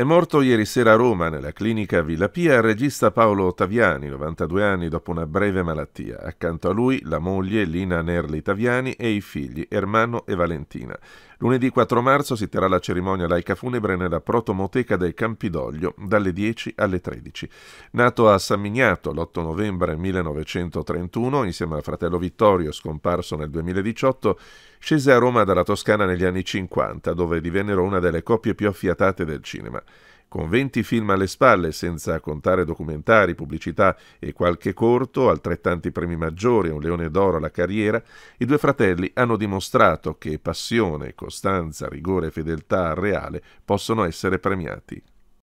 È morto ieri sera a Roma, nella clinica Villa Pia, il regista Paolo Taviani, 92 anni, dopo una breve malattia. Accanto a lui la moglie Lina Nerli Taviani e i figli Ermanno e Valentina. Lunedì 4 marzo si terrà la cerimonia laica funebre nella protomoteca del Campidoglio, dalle 10 alle 13. Nato a San Mignato l'8 novembre 1931, insieme al fratello Vittorio, scomparso nel 2018, scese a Roma dalla Toscana negli anni 50, dove divennero una delle coppie più affiatate del cinema. Con 20 film alle spalle, senza contare documentari, pubblicità e qualche corto, altrettanti premi maggiori e un leone d'oro alla carriera, i due fratelli hanno dimostrato che passione, costanza, rigore e fedeltà al reale possono essere premiati.